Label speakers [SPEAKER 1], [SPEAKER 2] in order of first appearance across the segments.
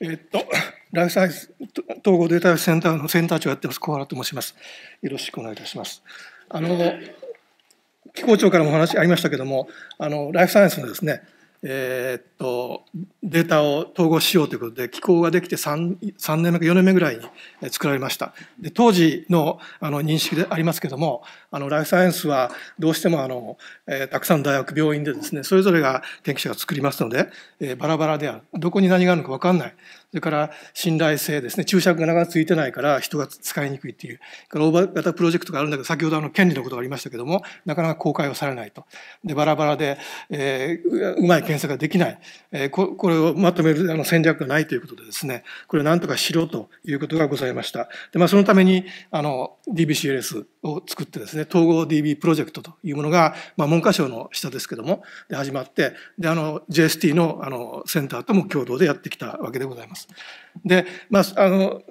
[SPEAKER 1] えっと、ライフサイエンス統合データセンターのセンター長やってます、小原と申します。よろしくお願いいたします。あの、機構長からもお話ありましたけども、あの、ライフサイエンスのですね、えー、っとデータを統合しようということで機構ができて 3, 3年目か4年目ぐらいに作られましたで当時のあの認識でありますけどもあのライフサイエンスはどうしてもあの、えー、たくさんの大学病院でですねそれぞれが研究者が作りますので、えー、バラバラであるどこに何があるのか分かんないそれから信頼性ですね注釈が長くついてないから人が使いにくいっていうからオーバー型プロジェクトがあるんだけど先ほどあの権利のことがありましたけどもなかなか公開をされないとでバラバラで、えー、うまい研検査ができない、えー、ここれをまとめるあの戦略がないということでですね、これをなんとかしろということがございました。で、まあ、そのために、あの、DBCLS を作ってですね、統合 DB プロジェクトというものが、まあ、文科省の下ですけども、で、始まって、で、あの、JST の、あの、センターとも共同でやってきたわけでございます。で、まあ、あの、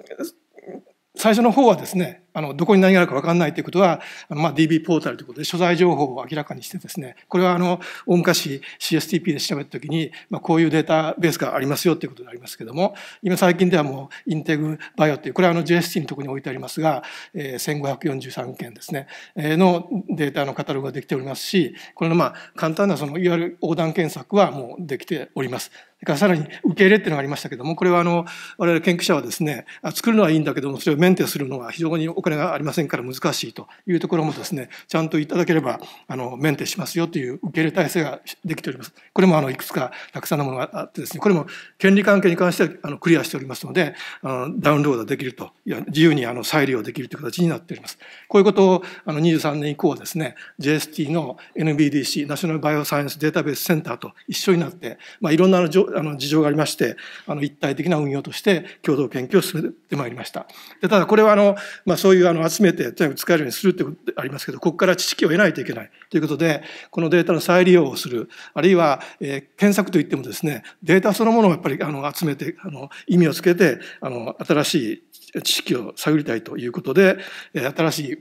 [SPEAKER 1] 最初の方はですね、あの、どこに何があるか分かんないということは、あのまあ、DB ポータルということで、所在情報を明らかにしてですね、これはあの、大昔 CSTP で調べたときに、まあ、こういうデータベースがありますよということでありますけども、今最近ではもう、インテグバイオっていう、これはあの JST のところに置いてありますが、え1543件ですね、えのデータのカタログができておりますし、これのま簡単なその、いわゆる横断検索はもうできております。からさらに受け入れっていうのがありましたけども、これはあの、我々研究者はですね、作るのはいいんだけども、それをメンテするのは非常に金がありませんから難しいというところもですねちゃんといただければあのメンテしますよという受け入れ体制ができております。これもあのいくつかたくさんのものがあってですねこれも権利関係に関してはあのクリアしておりますのであのダウンロードできるとい自由にあの再利用できるという形になっております。こういうことをあの23年以降ですね JST の NBDC ナショナルバイオサイエンスデータベースセンターと一緒になって、まあ、いろんなあの事情がありましてあの一体的な運用として共同研究を進めてまいりました。でただこれはあの、まあ、そうういうあの集めて全部使えるようにするってことありますけどここから知識を得ないといけないということでこのデータの再利用をするあるいは、えー、検索といってもですねデータそのものをやっぱりあの集めてあの意味をつけてあの新しい知識を探りたいということで、えー、新しい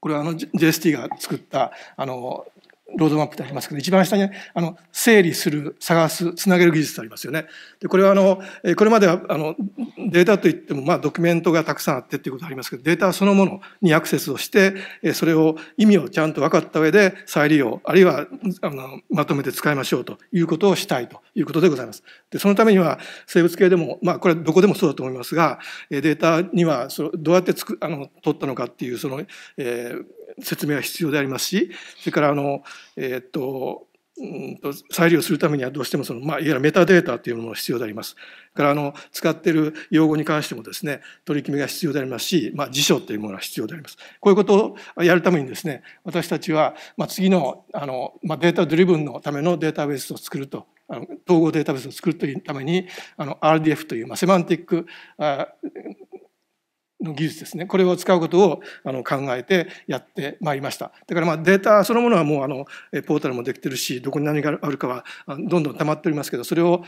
[SPEAKER 1] これはあの JST が作ったあのロードマップでありますけど、一番下に、あの、整理する、探す、つなげる技術ありますよね。で、これはあの、これまでは、あの、データといっても、まあ、ドキュメントがたくさんあってっていうことがありますけど、データそのものにアクセスをして、それを意味をちゃんと分かった上で再利用、あるいは、あの、まとめて使いましょうということをしたいということでございます。で、そのためには、生物系でも、まあ、これはどこでもそうだと思いますが、データには、その、どうやってつく、あの、取ったのかっていう、その、えー、説明が必要でありますしそれからあの、えー、っとうんと再利用するためにはどうしてもその、まあ、いわゆるメタデータというものが必要であります。からあの使っている用語に関してもですね取り決めが必要でありますし、まあ、辞書というものが必要であります。こういうことをやるためにですね私たちは、まあ、次のあの、まあ、データドリブンのためのデータベースを作るとあの統合データベースを作るというためにあの RDF という、まあ、セマンティックの技術ですね。これを使うことをあの考えてやってまいりました。だからまあデータそのものはもうあのポータルもできてるし、どこに何があるかはどんどん溜まっておりますけど、それを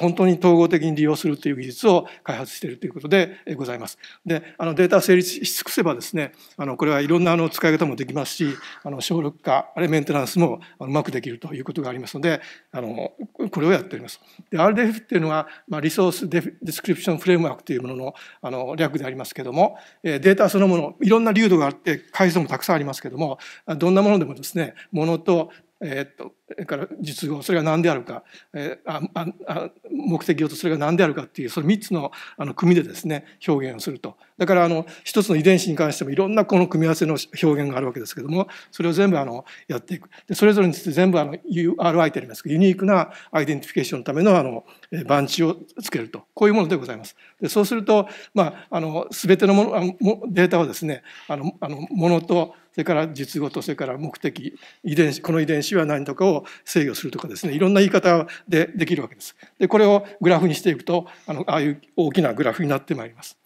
[SPEAKER 1] 本当に統合的に利用するという技術を開発しているということでございます。で、あのデータ成立し尽くせばですね、あのこれはいろんなあの使い方もできますし、あの省力化、あるいはメンテナンスもうまくできるということがありますので、あのこれをやっております。で、RDF っていうのは、まあ、リソースディスクリプションフレームワークというもののあの略でありますけども、データそのもの、いろんな流度があって、回数もたくさんありますけども、どんなものでもですね、ものと、えー、っと、から実語、それが何であるか、えー、あああ目的語とそれが何であるかっていう、その3つのあの組でですね、表現をすると。だからあの一つの遺伝子に関してもいろんなこの組み合わせの表現があるわけですけどもそれを全部あのやっていくでそれぞれについて全部あの URI といいますかユニークなアイデンティフィケーションのためのあの番地をつけるとこういうものでございます。でそうすると、まあ、あの全てのものあのデータをですねあのあのものとそれから術語とそれから目的遺伝子この遺伝子は何とかを制御するとかですねいろんな言い方でできるわけです。でこれをグラフにしていくとあのああいう大きなグラフになってまいります。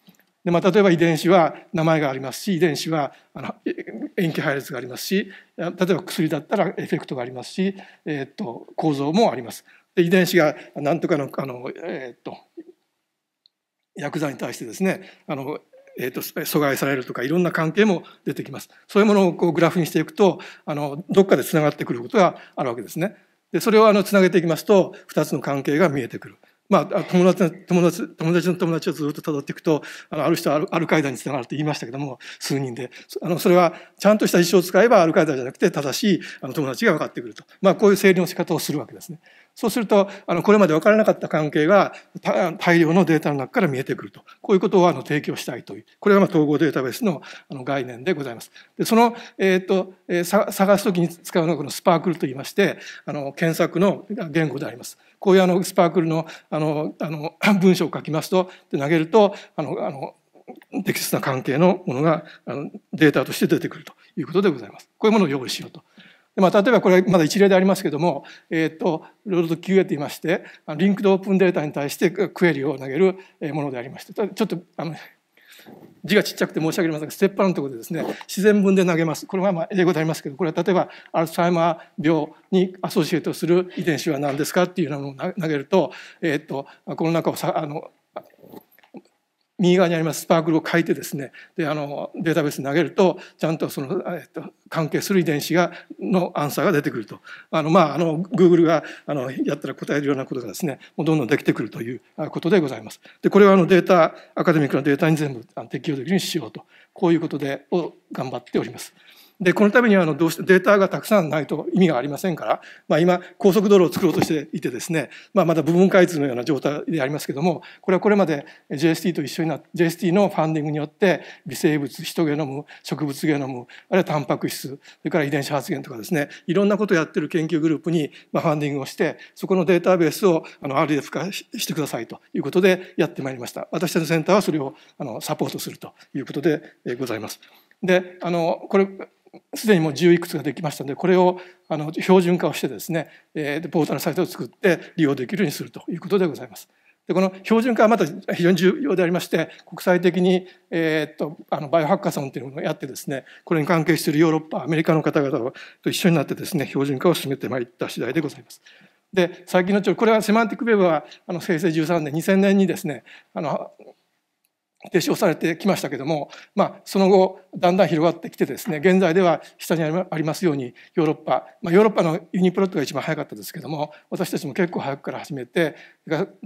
[SPEAKER 1] でまあ、例えば遺伝子は名前がありますし遺伝子はあの塩基配列がありますし例えば薬だったらエフェクトがありますし、えー、っと構造もあります。で遺伝子が何とかのあの、えー、っと薬剤に対してですねあのえーと、阻害されるとかいろんな関係も出てきます。そういうものをこうグラフにしていくとあのどっかでつながってくることがあるわけですね。でそれをあのつなげていきますと2つの関係が見えてくる。まあ、友達の友達友達の友達をずっと辿っていくとあのある人はアルカイダにつながるって言いましたけども数人であのそれはちゃんとした一生を使えばアルカイダじゃなくて正しいあの友達が分かってくると、まあ、こういう整理の仕方をするわけですね。そうするとあのこれまで分からなかった関係が大量のデータの中から見えてくるとこういうことをあの提供したいというこれがまあ統合データベースのあの概念でございます。でその、えーとえー、探す時に使うのがこのスパークルといいましてあの検索の言語であります。こういうあのスパークルのあのあの 文章を書きますとで投げるとあのあの適切な関係のものがあのデータとして出てくるということでございます。こういうものを用意しようと。でまあ、例えばこれまだ一例でありますけども、えーと、とロード QA と言いましてリンクドオープンデータに対してクエリを投げるものでありましてちょっとあの字がちっちゃくて申し訳ありませんがステッパーのところでですね自然文で投げますこれはまあ英語でありますけどこれは例えばアルツハイマー病にアソシエイトする遺伝子は何ですかっていうのを投げると,、えー、とこの中をさあの右側にありますスパークルを書いてですねであのデータベースに投げるとちゃんとその、えっと、関係する遺伝子がのアンサーが出てくるとあのまああの Google があのやったら答えるようなことがですねもうどんどんできてくるということでございます。でこれはあのデータアカデミックなデータに全部適用できるようにしようとこういうことでを頑張っております。で、このためにはあのどうしてデータがたくさんないと意味がありませんから、まあ、今、高速道路を作ろうとしていてですね、まあ、まだ部分開通のような状態でありますけども、これはこれまで JST と一緒になって、JST のファンディングによって微生物、ヒトゲノム、植物ゲノム、あるいはタンパク質、それから遺伝子発現とかですね、いろんなことをやってる研究グループにまあファンディングをして、そこのデータベースをあの RDF 化してくださいということでやってまいりました。私たちのセンターはそれをあのサポートするということでございます。で、あの、これ、すでにもう十いくつができましたのでこれをあの標準化をしてですね、えー、ポータルサイトを作って利用できるようにするということでございます。でこの標準化はまた非常に重要でありまして国際的に、えー、っとあのバイオハッカソンというものをやってですねこれに関係しているヨーロッパアメリカの方々と一緒になってですね標準化を進めてまいった次第でございます。で最近のこれはセマンティックウェブはあの平成13年2000年にですねあの提唱されてきましたけども、まあ、その後だんだん広がってきてですね現在では下にありますようにヨーロッパ、まあ、ヨーロッパのユニプロットが一番早かったですけども私たちも結構早くから始めて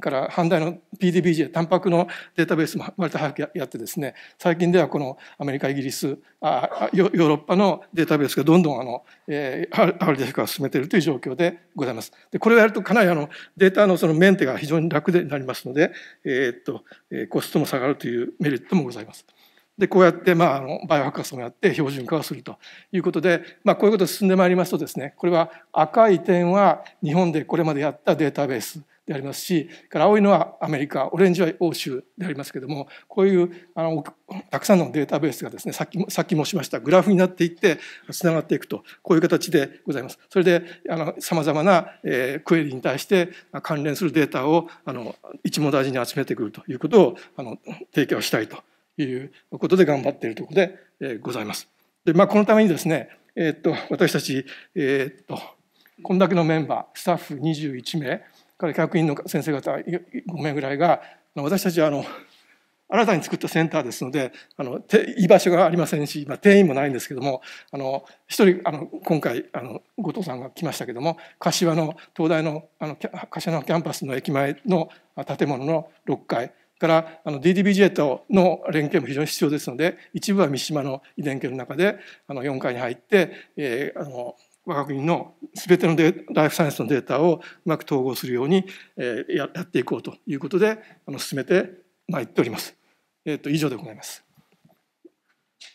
[SPEAKER 1] から反対の PDBJ タンパクのデータベースも割と早くやってですね最近ではこのアメリカイギリスあヨーロッパのデータベースがどんどんあの、えー、RDF 化を進めているという状況でございます。でこれをやるとかなりあのデータのそのメンテが非常に楽でなりますので、えー、っとえコストも下がるといういうメリットもございます。でこうやってまああのバイオハッカソンをやって標準化をするということで、まあ、こういうことが進んでまいりますとですねこれは赤い点は日本でこれまでやったデータベースでありますしから青いのはアメリカオレンジは欧州でありますけれどもこういうあのたくさんのデータベースがですねさっきもさっきもしましたグラフになっていってつながっていくとこういう形でございます。それであのさまざまな、えクエリに対して関連するデータをあの一問大事に集めてくるということをあの提供したいということで頑張っているところで、えございます。でまあ、このためにですね、えー、っと私たち、えー、っとこんだけのメンバースタッフ21名から客員の先生方5名ぐらいが私たちはあの新たに作ったセンターですのであの居場所がありませんし、まあ、定員もないんですけどもあの人あの今回あの後藤さんが来ましたけども柏の東大のあの柏のキャンパスの駅前の建物の6階からあの DDBJ との連携も非常に必要ですので一部は三島の遺伝圏の中であの4階に入って、えー、あの我が国の全てのデライフサイエンスのデータをうまく統合するようにやっていこうということで進めてまいっております。えー、と以上でございます。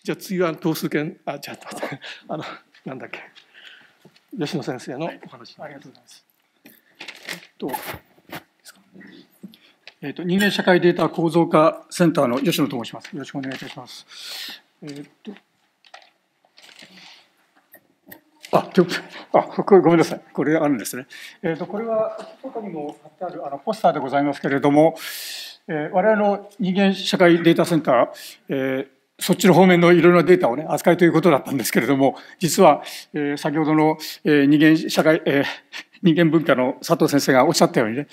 [SPEAKER 1] じゃあ次は等数研あじゃあ待って あのなんだっけ吉野先生のお話、ありがとうございます。えっと
[SPEAKER 2] えーと、人間社会データ構造化センターの吉野と申します。よろしくお願いいたします。えーとあ、とあごめんなさい、これあるんですね。えっ、ー、と、これは、こにも貼ってあるあのポスターでございますけれども、えー、我々の人間社会データセンター、えーそっちの方面のいろいろなデータをね、扱いということだったんですけれども、実は、えー、先ほどの、えー、人間社会、えー、人間文化の佐藤先生がおっしゃったようにね、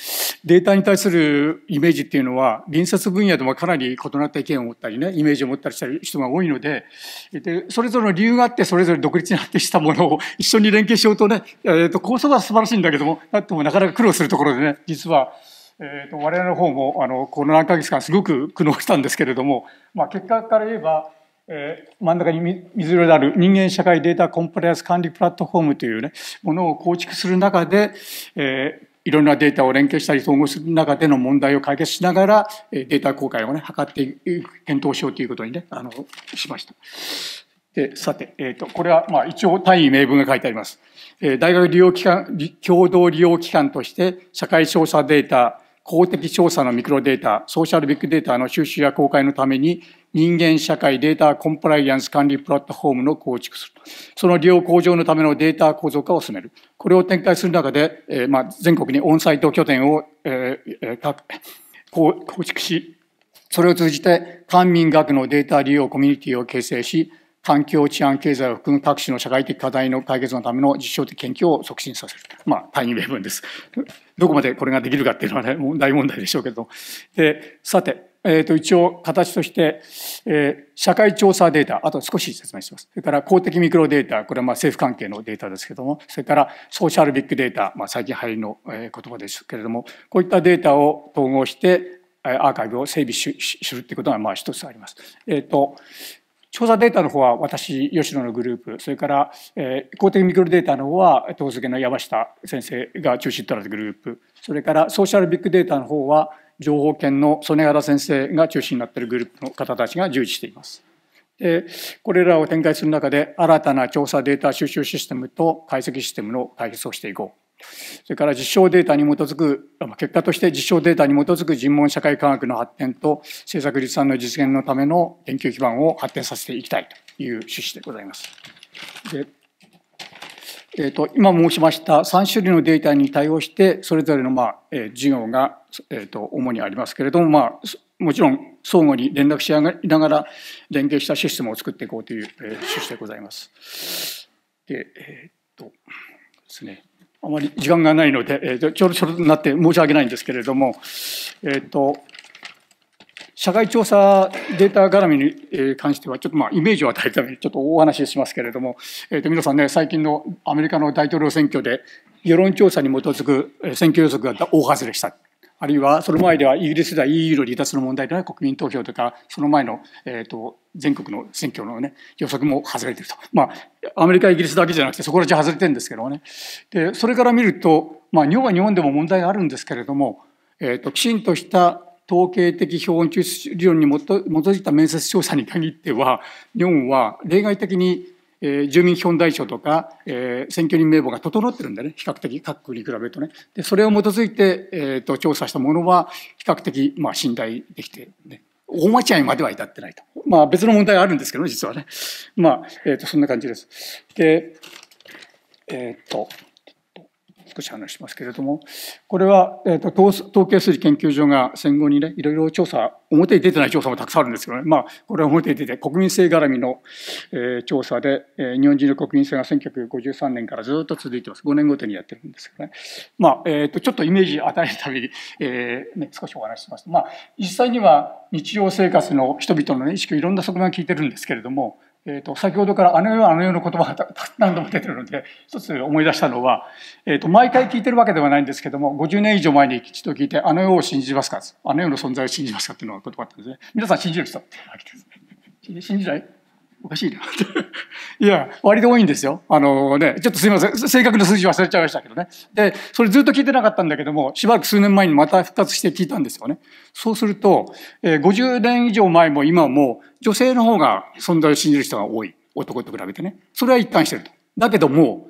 [SPEAKER 2] データに対するイメージっていうのは、隣接分野でもかなり異なった意見を持ったりね、イメージを持ったりした人が多いので、で、それぞれの理由があって、それぞれ独立になってしたものを 一緒に連携しようとね、えっ、ー、と、構想は素晴らしいんだけども、なってもなかなか苦労するところでね、実は、えーと、と我々の方もあのこの何ヶ月間すごく苦悩したんですけれども、まあ、結果から言えば、えー、真ん中に水色である人間社会データコンプライアンス管理プラットフォームという、ね、ものを構築する中で、えー、いろんなデータを連携したり統合する中での問題を解決しながらデータ公開をね図って検討しようということにねあのしました。でさて、えーと、これはまあ一応単位名分が書いてあります。えー、大学利用機関共同利用機関として社会調査データ公的調査のミクロデータ、ソーシャルビッグデータの収集や公開のために、人間社会データコンプライアンス管理プラットフォームの構築する。その利用向上のためのデータ構造化を進める。これを展開する中で、えー、まあ、全国にオンサイト拠点を、えー、構築し、それを通じて官民学のデータ利用コミュニティを形成し、環境、治安、経済を含む各種の社会的課題の解決のための実証的研究を促進させる。まあ、タイミー名分です。どこまでこれができるかっていうのはね、大問題でしょうけど。で、さて、えっ、ー、と、一応形として、えー、社会調査データ、あと少し説明します。それから公的ミクロデータ、これはまあ政府関係のデータですけども、それからソーシャルビッグデータ、まあ最近入りの言葉ですけれども、こういったデータを統合して、アーカイブを整備しするってことがまあ一つあります。えっ、ー、と、調査データの方は私、吉野のグループ、それから、えー、公的ミクロデータの方は、東付の山下先生が中心となるグループ、それからソーシャルビッグデータの方は、情報研の曽根原先生が中心になっているグループの方たちが従事しています。でこれらを展開する中で新たな調査データ収集システムと解析システムの開発をしていこうそれから実証データに基づく、結果として実証データに基づく人文社会科学の発展と政策立案の実現のための研究基盤を発展させていきたいという趣旨でございます。でえーと、今申しました3種類のデータに対応してそれぞれの、まあえー、事業が、えーと、主にありますけれども、まあ、もちろん相互に連絡し合いながら連携したシステムを作っていこうという、えー、趣旨でございます。でえー、っとですねあまり時間がないので、えー、ちょろちょろになって申し訳ないんですけれども、えっ、ー、と、社会調査データ絡みに関しては、ちょっとまあイメージを与えるためにちょっとお話ししますけれども、えっ、ー、と皆さんね、最近のアメリカの大統領選挙で、世論調査に基づく選挙予測が大外れした。あるいはその前ではイギリスでは EU の離脱の問題では国民投票とか、その前の、えーと、全国の選挙の、ね、予測も外れてると。まあ、アメリカ、イギリスだけじゃなくてそこら中外れてるんですけどね。で、それから見ると、まあ、日本は日本でも問題があるんですけれども、えーと、きちんとした統計的標抽出理論に基づいた面接調査に限っては、日本は例外的にえー、住民基本台帳とか、えー、選挙人名簿が整ってるんでね、比較的各区に比べるとね。で、それを基づいて、えーと、と調査したものは、比較的、まあ、信頼できて、ね、大間違いまでは至ってないと。まあ、別の問題があるんですけどね、実はね。まあ、えっ、ー、と、そんな感じです。で、えっ、ー、と、少し話しますけれども、これは、えーと、統計数字研究所が戦後にね、いろいろ調査、表に出てない調査もたくさんあるんですけどね、まあ、これは表に出て、国民性絡みの、えー、調査で、えー、日本人の国民性が1953年からずっと続いてます。5年ごとにやってるんですけどね。まあ、えっ、ー、と、ちょっとイメージ与えるたびに、えー、ね、少しお話しします。まあ、実際には日常生活の人々の、ね、意識、いろんな側面を聞いてるんですけれども、えっ、ー、と、先ほどからあの世あの世の言葉が 何度も出てるので、一つ思い出したのは、えっ、ー、と、毎回聞いてるわけではないんですけども、50年以上前に一度聞いて、あの世を信じますかあの世の存在を信じますかっていうのが言葉だったんですね。皆さん信じる人ってわけです。信じないおかしいな。いや、割と多いんですよ。あのね、ちょっとすいません。正確な数字忘れちゃいましたけどね。で、それずっと聞いてなかったんだけども、しばらく数年前にまた復活して聞いたんですよね。そうすると、えー、50年以上前も今も女性の方が存在を信じる人が多い。男と比べてね。それは一貫してると。だけども、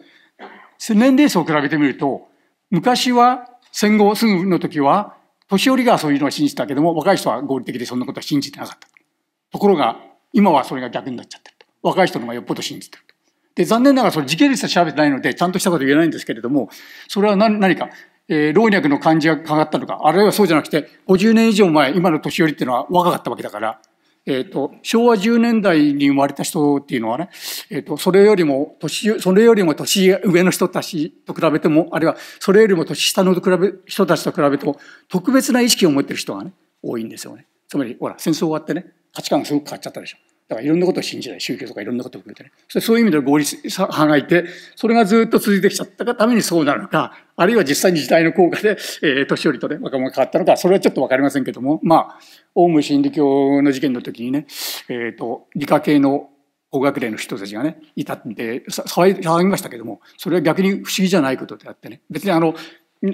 [SPEAKER 2] 年齢層を比べてみると、昔は戦後すぐの時は、年寄りがそういうのを信じたけども、若い人は合理的でそんなことは信じてなかった。ところが、今はそれが逆になっちゃってると。若い人の方がよっぽど信じてると。で、残念ながらそれ時系列で調べてないので、ちゃんとしたこと言えないんですけれども、それは何何か、えー、老若の感じがかかったのか、あるいはそうじゃなくて、50年以上前、今の年寄りっていうのは若かったわけだから、えっ、ー、と、昭和10年代に生まれた人っていうのはね、えっ、ー、と、それよりも、年、それよりも年上の人たちと比べても、あるいは、それよりも年下のと比べ、人たちと比べても、特別な意識を持ってる人がね、多いんですよね。つまり、ほら、戦争終わってね、価値観がすごく変わっちゃったでしょ。だからいろんなことを信じない。宗教とかいろんなことを含めてね。そういう意味で合理派がいて、それがずっと続いてきちゃったがためにそうなるのか、あるいは実際に時代の効果で、えー、年寄りとね、若者が変わったのか、それはちょっとわかりませんけども、まあ、オウム真理教の事件の時にね、えっ、ー、と、理科系の法学年の人たちがね、いたって騒ぎましたけども、それは逆に不思議じゃないことであってね。別にあの、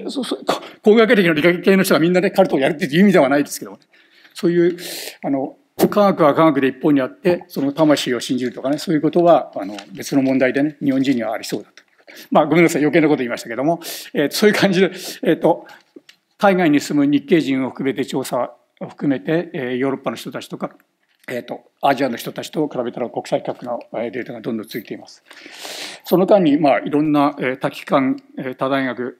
[SPEAKER 2] そうそう工学歴の理科系の人がみんなね、カルトをやるっていう意味ではないですけども、ね、そういう、あの、科学は科学で一本にあって、その魂を信じるとかね、そういうことは、あの、別の問題でね、日本人にはありそうだと。まあ、ごめんなさい、余計なこと言いましたけども、えー、そういう感じで、えっ、ー、と、海外に住む日系人を含めて調査を含めて、えー、ヨーロッパの人たちとか、えっ、と、アジアの人たちと比べたら国際比較のデータがどんどんついています。その間に、まあ、いろんな、えー、多機関、えー、多大学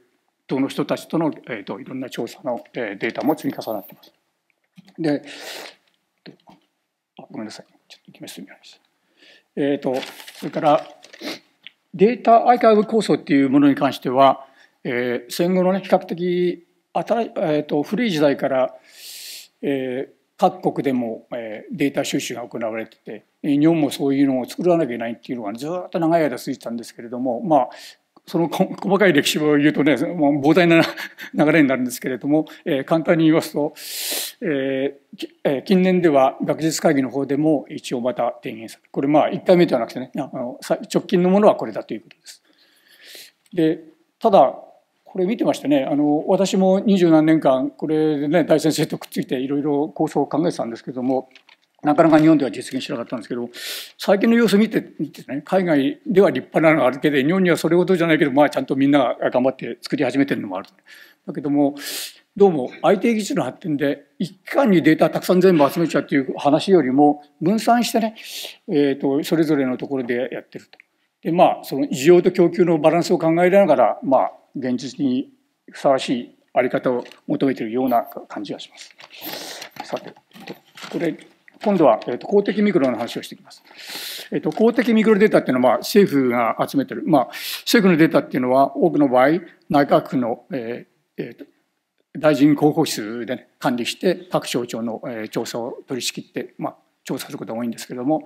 [SPEAKER 2] 等の人たちとの、えーと、といろんな調査の、えー、データも積み重なっています。で、ごめんなさい。ちょっと決めすみました。えっ、ー、と、それから、データアイカイブ構想っていうものに関しては、えー、戦後のね、比較的新、えーと、古い時代から、えー、各国でも、えー、データ収集が行われてて、日本もそういうのを作らなきゃいけないっていうのが、ずっと長い間続いてたんですけれども、まあ、その 細かい歴史を言うとね、もう膨大な流れになるんですけれども、えー、簡単に言いますと、えー、近年では学術会議の方でも一応また提言される。これまあ1回目ではなくてね、あの直近のものはこれだということです。で、ただ、これ見てましてね、あの、私も二十何年間、これでね、大先生とくっついていろいろ構想を考えてたんですけども、なかなか日本では実現しなかったんですけど、最近の様子見て、見てね、海外では立派なのがあるけど、日本にはそれほどじゃないけど、まあちゃんとみんなが頑張って作り始めてるのもある。だけども、どうも IT 技術の発展で一貫にデータたくさん全部集めちゃうっていう話よりも分散してね、えーと、それぞれのところでやってると。でまあその需要と供給のバランスを考えながらまあ現実にふさわしいあり方を求めているような感じがします。さてこれ今度は、えーと、公的ミクロの話をしていきます。えーと、公的ミクロデータっていうのは、まあ、政府が集めてる、まあ、政府のデータっていうのは多くの場合内閣府の、えーえーと、大臣広報室で、ね、管理して各省庁の、えー、調査を取り仕切って、まあ、調査することが多いんですけれども、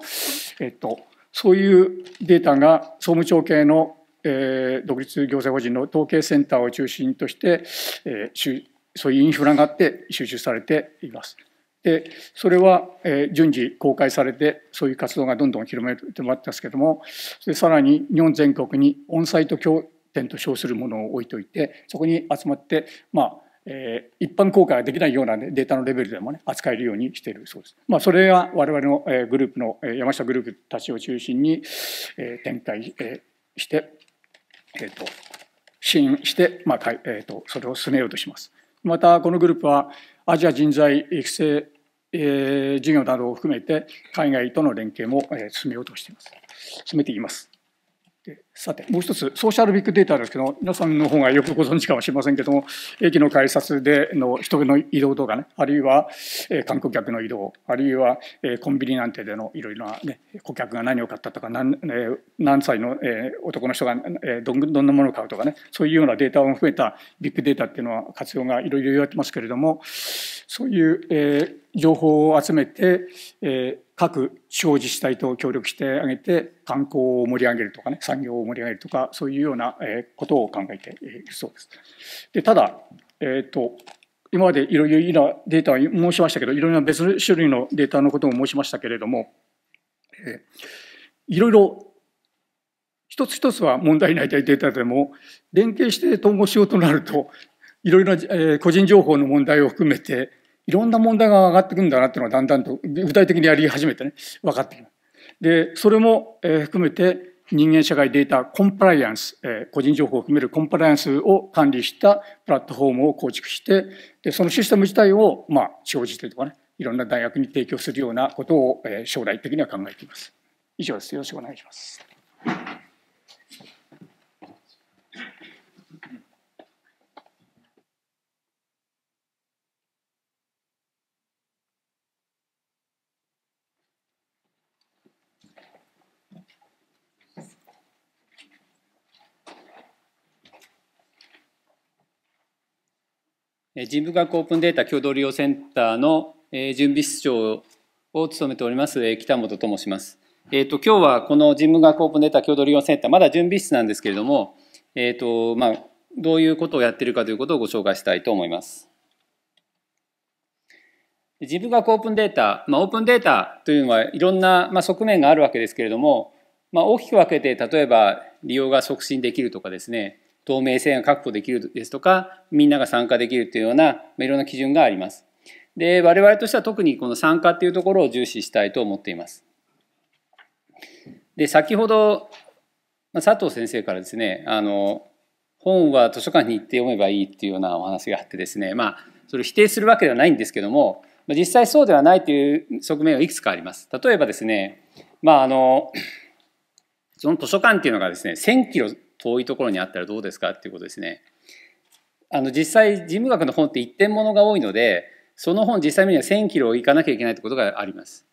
[SPEAKER 2] えっと、そういうデータが総務庁系の、えー、独立行政法人の統計センターを中心として、えー、そういうインフラがあって収集されています。でそれは、えー、順次公開されてそういう活動がどんどん広めてもらってますけどもでさらに日本全国にオンサイト協定と称するものを置いといてそこに集まってまあえー、一般公開ができないような、データのレベルでも、ね、扱えるようにしているそうです。まあ、それが我々の、えー、グループの、えー、山下グループたちを中心に、えー、展開、えー、して、えーと、支援して、まあかいえーと、とそれを進めようとします。またこのグループはアジア人材育成、えー、事業などを含めて海外との連携も、えー、進めようとしています。進めています。さて、もう一つ、ソーシャルビッグデータですけど、皆さんの方がよくご存知かもしれませんけども、駅の改札での人の移動とかね、あるいは、え観光客の移動、あるいは、えコンビニなんてでのいろいろな、ね、顧客が何を買ったとか、何,、え何歳の、え男の人が、えどんどんなものを買うとかね、そういうようなデータを増えたビッグデータっていうのは活用がいろいろ言われてますけれども、そういう、え情報を集めて、え各地方自治体と協力してあげて観光を盛り上げるとかね産業を盛り上げるとかそういうようなことを考えているそうです。でただ、えーと、今までいろいろなデータを申しましたけどいろいろな別の種類のデータのことを申しましたけれども、えー、いろいろ一つ一つは問題ないたいデータでも連携して統合しようとなるといろいろな個人情報の問題を含めていろんな問題が上がってくるんだなっていうのがだんだんと具体的にやり始めてね分かってきます。でそれも、え含めて人間社会データコンプライアンス、え個人情報を含めるコンプライアンスを管理したプラットフォームを構築してでそのシステム自体を、まあ、地方自治とかねいろんな大学に提供するようなことを、え将来的には考えています。以上です。よろしくお願いします。
[SPEAKER 3] 人文学オープンデータ共同利用センターの準備室長を務めております北本と申します。えっ、ー、と今日はこの人文学オープンデータ共同利用センターまだ準備室なんですけれども、えっ、ー、とまあどういうことをやっているかということをご紹介したいと思います。人文学オープンデータ、まあ、オープンデータというのはいろんな、まあ、側面があるわけですけれども、まあ、大きく分けて例えば利用が促進できるとかですね透明性が確保できるですとか、みんなが参加できるというような、いろんな基準があります。で、我々としては特にこの参加っていうところを重視したいと思っています。で、先ほど、佐藤先生からですね、あの、本は図書館に行って読めばいいっていうようなお話があってですね、まあ、それを否定するわけではないんですけども、実際そうではないという側面はいくつかあります。例えばですね、まあ、あの、その図書館っていうのがですね、1000キロ遠いところにあったらどうですかっていうことですね。あの実際事務学の本って一点物が多いのでその本実際には1,000キロ行かなきゃいけないってことがあります。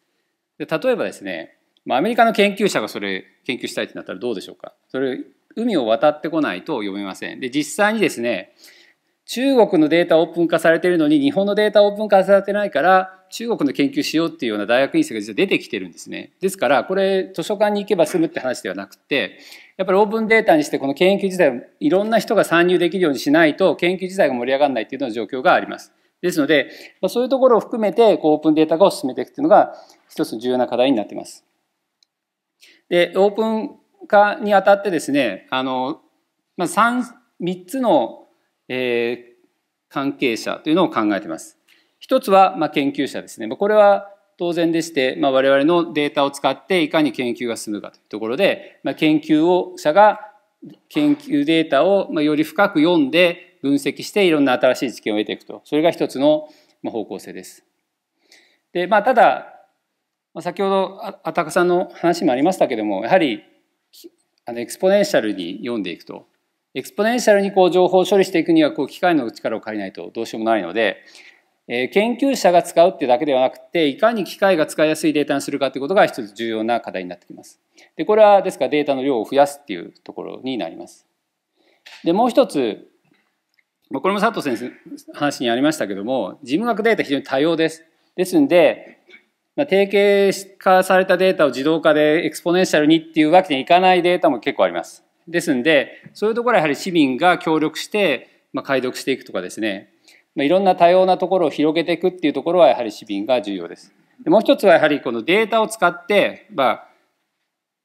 [SPEAKER 3] で例えばですね、まあ、アメリカの研究者がそれ研究したいってなったらどうでしょうかそれ海を渡ってこないと読めません。で実際にですね中国のデータオープン化されてるのに日本のデータオープン化されてないから中国の研究しようっていうような大学院生が実は出てきてるんですね。ですからこれ図書館に行けば済むって話ではなくてやっぱりオープンデータにしてこの研究自体をいろんな人が参入できるようにしないと研究自体が盛り上がらないっていうような状況があります。ですのでそういうところを含めてこうオープンデータ化を進めていくっていうのが一つ重要な課題になってます。でオープン化にあたってですねあの、まあ 3, 3つのえー、関係者というのを考えています。一つは、まあ、研究者ですね。これは当然でして、まあ、我々のデータを使っていかに研究が進むかというところで、まあ、研究を者が研究データをより深く読んで分析していろんな新しい知見を得ていくと。それが一つの方向性です。で、まあ、ただ、先ほど、あたかさんの話もありましたけども、やはり、あのエクスポネンシャルに読んでいくとエクスポネンシャルにこう情報を処理していくにはこう機械の力を借りないとどうしようもないので、えー、研究者が使うっていうだけではなくていかに機械が使いやすいデータにするかということが一つ重要な課題になってきます。でこれはですからデータの量を増やすっていうところになります。でもう一つこれも佐藤先生話にありましたけども事務学データ非常に多様です。ですんで、まあ、定型化されたデータを自動化でエクスポネンシャルにっていうわけにいかないデータも結構あります。ですんで、そういうところはやはり市民が協力して、まあ、解読していくとかですね、まあ、いろんな多様なところを広げていくっていうところはやはり市民が重要です。でもう一つはやはりこのデータを使って、まあ、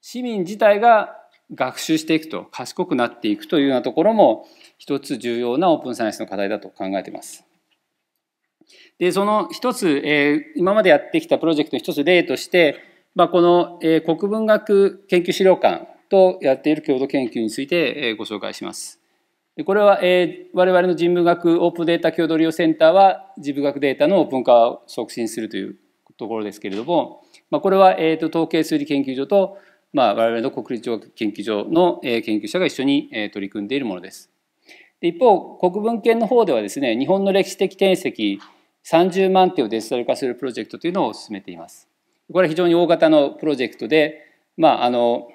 [SPEAKER 3] 市民自体が学習していくと、賢くなっていくというようなところも、一つ重要なオープンサイエンスの課題だと考えています。で、その一つ、えー、今までやってきたプロジェクトの一つ例として、まあ、この、えー、国文学研究資料館とやっている共同研究についてご紹介します。これは、え我々の人文学オープンデータ共同利用センターは人文学データのオープン化を促進するというところですけれども、まこれは、えと、統計数理研究所と、まあ、我々の国立研究所の、え研究者が一緒に、え取り組んでいるものです。で一方国文研の方ではですね日本の歴史的転籍30万点をデジタル化するプロジェクトというのを進めています。これは非常に大型のプロジェクトで、まあ、あの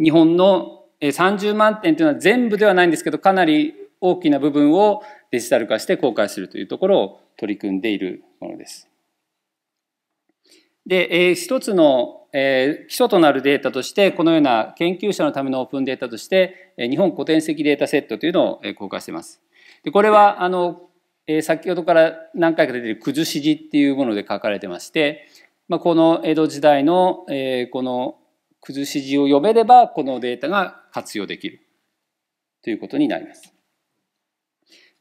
[SPEAKER 3] 日本の30万点というのは全部ではないんですけどかなり大きな部分をデジタル化して公開するというところを取り組んでいるものです。で、えー、一つの、えー、基礎となるデータとしてこのような研究者のためのオープンデータとして、えー、日本古典籍データセットというのを、えー、公開しています。でこれはあの、えー、先ほどから何回か出ている「くずし字」っていうもので書かれてまして、まあ、この江戸時代の、えー、この崩し字を読めれば、このデータが活用できるということになります。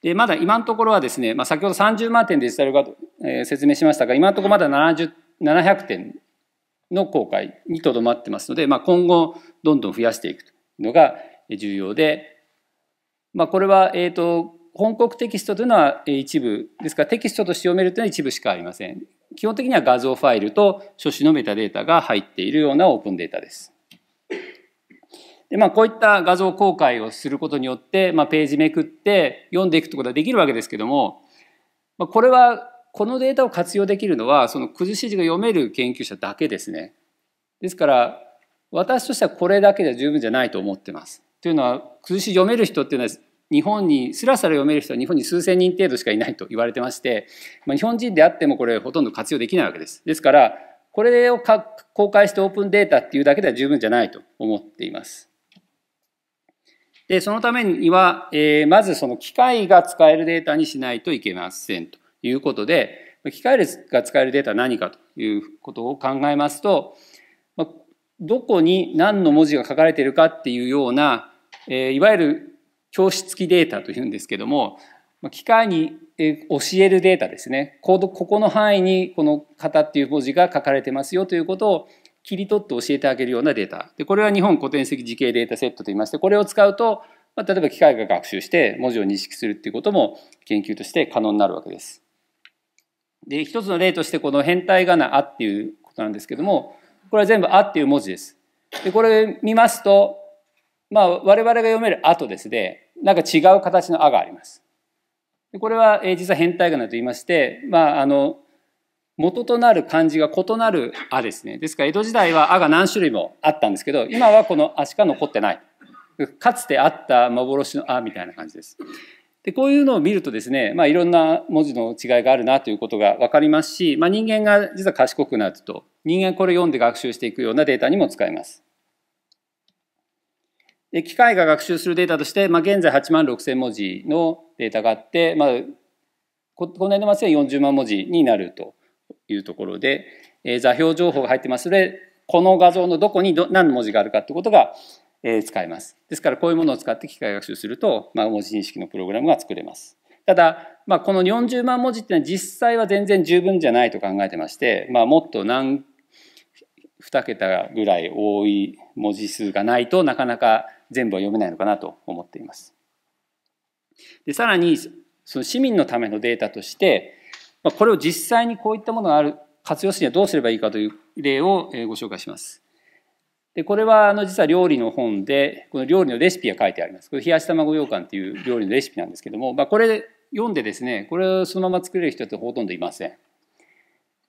[SPEAKER 3] で、まだ今のところはですね、まあ、先ほど30万点デジタル化と、えー、説明しましたが、今のところまだ70 0点の公開にとどまってますので、まあ、今後どんどん増やしていくのが重要で、まあ、これは、えーと、と本国テキストというのは一部ですからテキストとして読めるというのは一部しかありません基本的には画像ファイルと書士のメタデータが入っているようなオープンデータです。でまあ、こういった画像公開をすることによって、まあ、ページめくって読んでいくということができるわけですけども、まあ、これはこのデータを活用できるのはそのくず指示が読める研究者だけですね。ですから私としてはこれだけでは十分じゃないと思ってます。というのはくず指示読める人っていうのは日本にすらすら読める人は日本に数千人程度しかいないと言われてまして、まあ、日本人であってもこれほとんど活用できないわけです。ですからこれを公開してオープンデータっていうだけでは十分じゃないと思っています。でそのためには、えー、まずその機械が使えるデータにしないといけませんということで機械が使えるデータは何かということを考えますとどこに何の文字が書かれているかっていうような、えー、いわゆる教室付きデータというんですけども、機械に教えるデータですね。ここの範囲にこの型っていう文字が書かれてますよということを切り取って教えてあげるようなデータ。で、これは日本古典籍時系データセットと言いまして、これを使うと、まあ、例えば機械が学習して文字を認識するっていうことも研究として可能になるわけです。で、一つの例としてこの変態仮名あっていうことなんですけども、これは全部あっていう文字です。で、これ見ますと、まあ、我々が読めるアとですね、なんか違う形のあ」があります。これは、え実は変体仮名と言いまして、まあ、あの、元となる漢字が異なる「あ」ですね。ですから江戸時代は「あ」が何種類もあったんですけど今はこの「あ」しか残ってない。かつてあった幻の「あ」みたいな感じです。でこういうのを見るとですね、まあ、いろんな文字の違いがあるなということが分かりますし、まあ、人間が実は賢くなると人間これ読んで学習していくようなデータにも使えます。で機械が学習するデータとして、まあ、現在8万6000文字のデータがあって、まあ、今年度末は40万文字になるというところで、えー、座標情報が入ってますのでこの画像のどこにど何の文字があるかということが、えー、使えます。ですからこういうものを使って機械学習すると、まあ、文字認識のプログラムが作れます。ただ、まあ、この40万文字っていうのは実際は全然十分じゃないと考えてまして、まあ、もっと何2桁ぐらい多い文字数がないとなかなか全部は読めないのかなと思っています。でさらにその市民のためのデータとしてこれを実際にこういったものがある活用するにはどうすればいいかという例をご紹介します。でこれはあの実は料理の本でこの料理のレシピが書いてあります。これ冷やし卵羊羹っていう料理のレシピなんですけども、まあ、これ読んでですねこれをそのまま作れる人ってほとんどいません。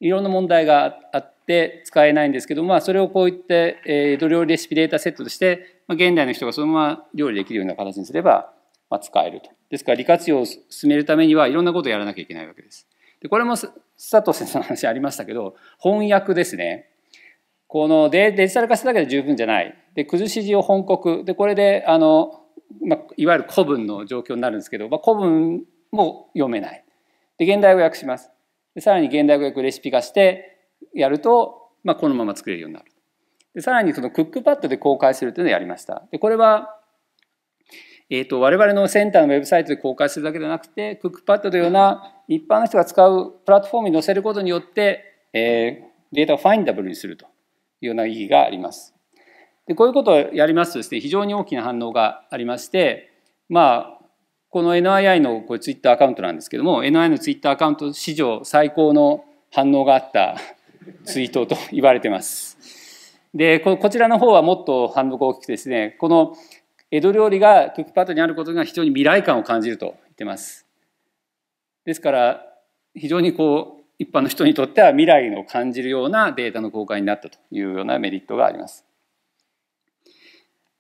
[SPEAKER 3] いろんな問題があって使えないんですけど、まあ、それをこういって、え料理レシピデータセットとして、まあ、現代の人がそのまま料理できるような形にすれば、まあ、使えると。ですから利活用を進めるためにはいろんなことをやらなきゃいけないわけです。でこれも佐藤先生の話ありましたけど翻訳ですね。このデデジタル化しただけで十分じゃない。で崩し字を翻刻。でこれであの、まあ、いわゆる古文の状況になるんですけど、まあ、古文も読めない。で現代語訳します。でさらに現代語訳レシピ化してやると、まあ、このまま作れるようになる。でさらにそのクックパッドで公開するというのをやりました。でこれは、えーと、我々のセンターのウェブサイトで公開するだけではなくてクックパッドのような一般の人が使うプラットフォームに載せることによって、えー、データをファインダブルにするというような意義があります。でこういうことをやりますとですね非常に大きな反応がありましてまあこの NII のこれツイッターアカウントなんですけども NII のツイッターアカウント史上最高の反応があった ツイートと言われてます。でこちらの方はもっと反応が大きくてですねこの江戸料理がトックパートにあることが非常に未来感を感じると言ってます。ですから非常にこう一般の人にとっては未来を感じるようなデータの公開になったというようなメリットがあります。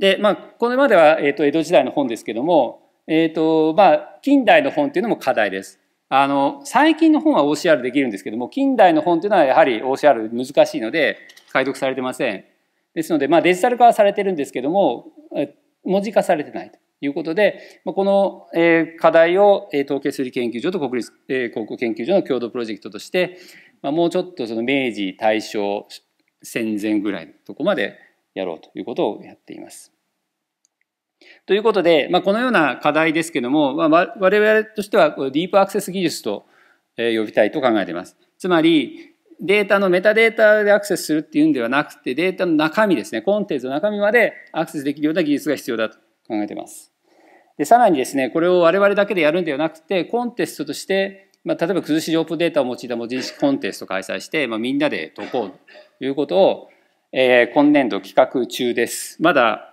[SPEAKER 3] でまあこれまでは、えー、と江戸時代の本ですけどもえっ、ー、と、まあ、近代の本っていうのも課題です。あの、最近の本は OCR できるんですけども、近代の本っていうのはやはり OCR 難しいので、解読されてません。ですので、まあ、デジタル化はされてるんですけども、文字化されてないということで、この課題を統計数理研究所と国立高校研究所の共同プロジェクトとして、もうちょっとその明治、大正、戦前ぐらいのとこまでやろうということをやっています。ということで、まあ、このような課題ですけども、まあ、我々としてはディープアクセス技術と呼びたいと考えています。つまり、データのメタデータでアクセスするっていうんではなくて、データの中身ですね、コンテンツの中身までアクセスできるような技術が必要だと考えています。でさらにですね、これを我々だけでやるんではなくて、コンテストとして、まあ、例えば崩し情報データを用いた文字式コンテストを開催して、まあ、みんなで解こうということを、えー、今年度企画中です。まだ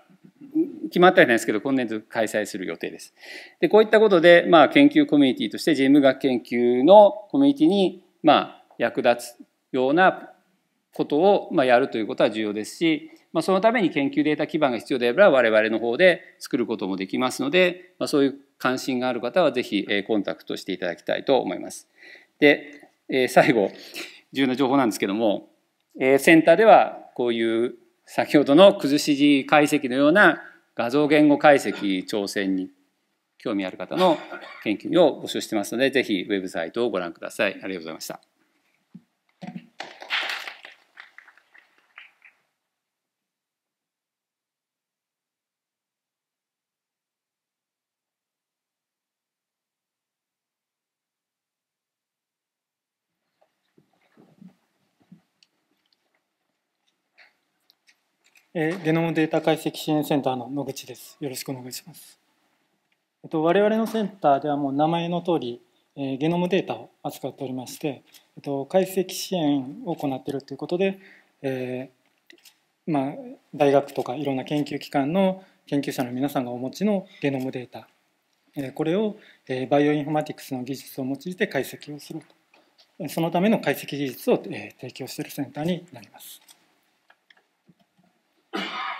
[SPEAKER 3] 決まったりなんですけど、今年度開催する予定です。で、こういったことで、まあ、研究コミュニティとして、事務学研究のコミュニティに、まあ、役立つようなことを、まあ、やるということは重要ですし、まあ、そのために研究データ基盤が必要であれば、我々の方で作ることもできますので、まあ、そういう関心がある方は、ぜひ、えコンタクトしていただきたいと思います。で、え最後、重要な情報なんですけども、えセンターでは、こういう先ほどの崩し字解析のような画像言語解析挑戦に興味ある方の研究を募集してますので、ぜひウェブサイトをご覧ください。ありがとうございました。
[SPEAKER 4] ゲノムデータ解析支援センターの野口です。よろしくお願いします。えっと、我々のセンターではもう名前の通り、えゲノムデータを扱っておりまして、えっと、解析支援を行っているということで、えー、まあ、大学とかいろんな研究機関の研究者の皆さんがお持ちのゲノムデータ、えこれを、えバイオインフォマティクスの技術を用いて解析をすると。そのための解析技術を、え提供しているセンターになります。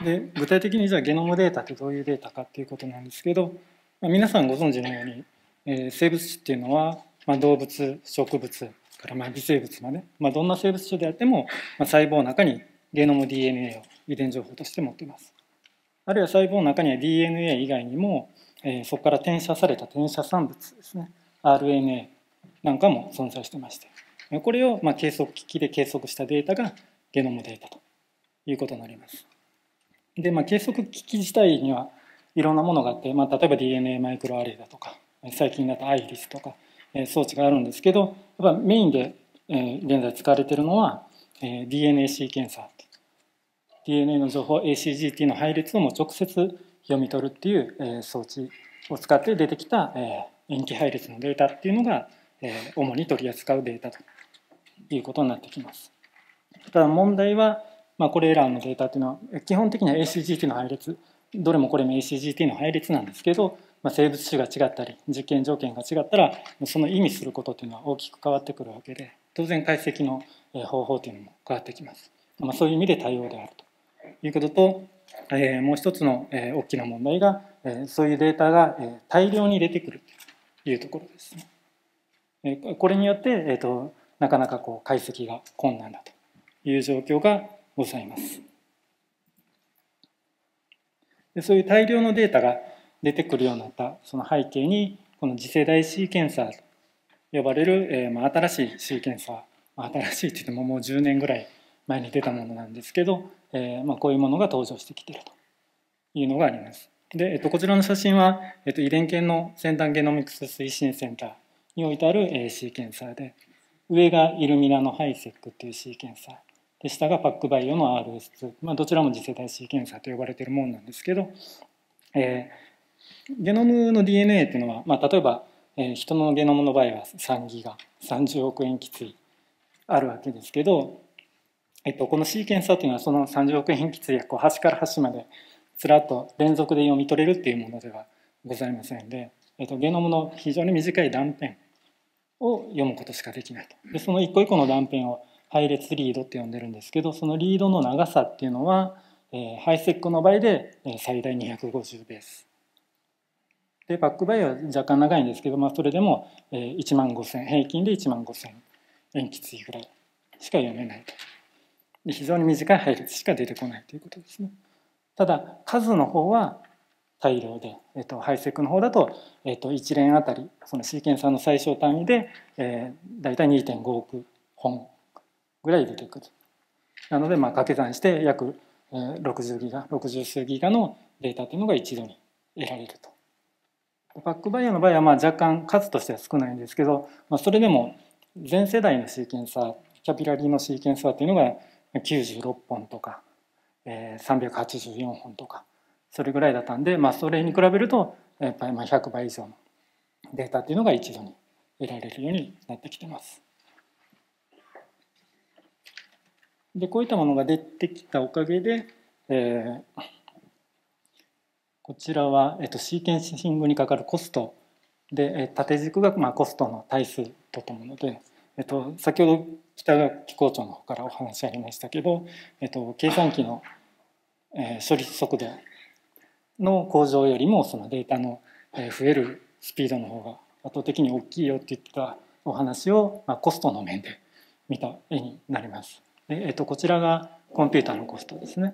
[SPEAKER 4] で具体的にじゃあゲノムデータってどういうデータかっていうことなんですけど、まあ、皆さんご存知のように、えー、生物種っていうのは、まあ、動物植物からまあ微生物まで、まあ、どんな生物種であっても、まあ、細胞の中にゲノム DNA を遺伝情報として持っています。あるいは細胞の中には DNA 以外にも、えー、そこから転写された転写産物ですね RNA なんかも存在してましてこれをま計測機器で計測したデータがゲノムデータということになります。で、まあ、計測機器自体にはいろんなものがあって、まあ、例えば DNA マイクロアレイだとか最近だとアイリスとか、え装置があるんですけどやっぱメインで、え現在使われてるのは、え DNA シーケンサー DNA の情報 ACGT の配列をも直接読み取るっていう、え装置を使って出てきた、え塩基配列のデータっていうのが、え主に取り扱うデータということになってきます。ただ問題は、まあ、これらのデータというのは基本的には ACGT の配列どれもこれも ACGT の配列なんですけど、まあ、生物種が違ったり実験条件が違ったらその意味することというのは大きく変わってくるわけで当然解析の方法というのも変わってきます、まあ、そういう意味で対応であるということと、えー、もう一つの、え大きな問題が、えそういうデータが、大量に出てくるというところですね、えこれによって、えーとなかなかこう解析が困難だという状況がございます。でそういう大量のデータが出てくるようになったその背景にこの次世代シーケンサーと呼ばれる、えー、まあ、新しいシーケンサー、まあ、新しいっていってももう10年ぐらい前に出たものなんですけど、えー、まあ、こういうものが登場してきてるというのがあります。で、えっと、こちらの写真は、えっと、遺伝犬の先端ゲノミクス推進センターに置いてある、えー、シーケンサーで上がイルミナのハイセックっていうシーケンサーで下がパックバイオの RS2、まあ、どちらも次世代シーケンサーと呼ばれてるもんなんですけど、えー、ゲノムの DNA っていうのは、まあ、例えば、えー、人のゲノムの場合は3ギガ30億円きついあるわけですけど、えっと、このシーケンサーというのはその30億円きついがこう端から端までずらっと連続で読み取れるっていうものではございませんで、えっと、ゲノムの非常に短い断片を読むことしかできないと。でその一個一個の断片を配列リードって呼んでるんですけどそのリードの長さっていうのは、えー、ハイセックの場合で最大250ベースでバックバイは若干長いんですけど、まあ、それでも1万5000平均で1万5000延期対ぐらいしか読めないとで非常に短い配列しか出てこないということですねただ数の方は大量で、えっと、ハイセックの方だと、えっと、1連あたりそのシーケンサーの最小単位で、えー、大体2.5億本ぐらい出てくる。なので、まあ、掛け算して約60ギガ、60数ギガのデータというのが一度に得られると。バックバイオの場合はまあ若干数としては少ないんですけど、まあ、それでも全世代のシーケンサー、キャピラリーのシーケンサーというのが96本とか、え384本とか、それぐらいだったんで、まあ、それに比べると、やっぱりまあ100倍以上のデータというのが一度に得られるようになってきてます。でこういったものが出てきたおかげで、えー、こちらは、えっと、シーケンシングにかかるコストで、え縦軸が、まあ、コストの対数とともので、えっと、先ほど北垣構長の方からお話ありましたけど、えっと、計算機の、えー、処理速度の向上よりもそのデータの、増えるスピードの方が圧倒的に大きいよって言ったお話を、まあ、コストの面で見た絵になります。えっと、こちらがコンピューターのコストですね。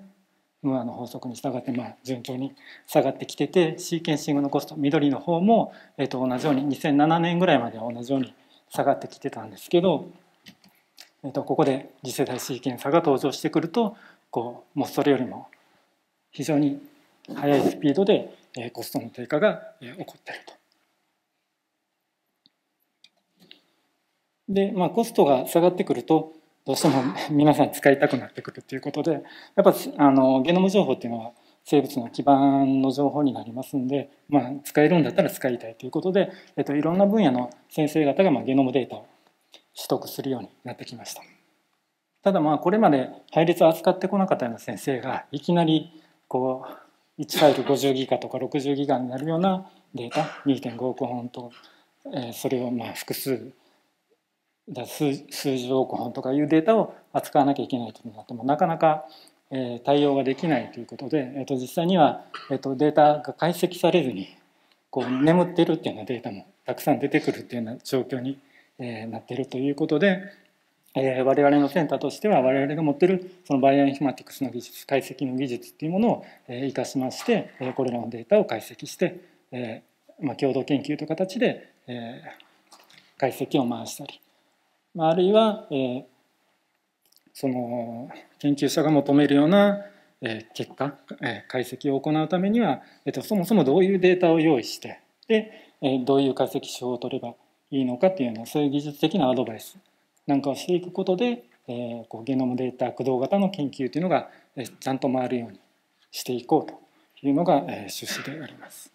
[SPEAKER 4] ムアの法則に従って、まあ、順調に下がってきててシーケンシングのコスト緑の方も、えっと同じように2007年ぐらいまでは同じように下がってきてたんですけど、えっとここで次世代シーケンサーが登場してくるとこうもうそれよりも非常に速いスピードで、えコストの低下が、え起こってると。で、まあ、コストが下がってくるとどうしても皆さん使いたくなってくるということでやっぱあのゲノム情報っていうのは生物の基盤の情報になりますんで、まあ、使えるんだったら使いたいということで、えっと、いろんな分野の先生方がまあゲノムデータを取得するようになってきました。ただまあこれまで配列を扱ってこなかったような先生がいきなりこう1ファイル50ギガとか60ギガになるようなデータ2.5億本と、えそれをまあ複数数数十億本とかいうデータを扱わなきゃいけないというのがなってもなかなか、えー、対応ができないということで、えー、と実際には、えー、とデータが解析されずにこう眠ってるっていうようなデータもたくさん出てくるっていうような状況に、えー、なってるということで、えー、我々のセンターとしては我々が持ってるそのバイオインフィマティクスの技術解析の技術っていうものを生かしまして、えー、これらのデータを解析して、えーまあ、共同研究という形で、えー、解析を回したりまあ、あるいは、えー、その研究者が求めるような、えー、結果、えー、解析を行うためには、えーと、そもそもどういうデータを用意してで、えー、どういう解析手法を取ればいいのかっていうようなそういう技術的なアドバイスなんかをしていくことで、えー、こうゲノムデータ駆動型の研究というのが、えー、ちゃんと回るようにしていこうというのが、えー、趣旨であります。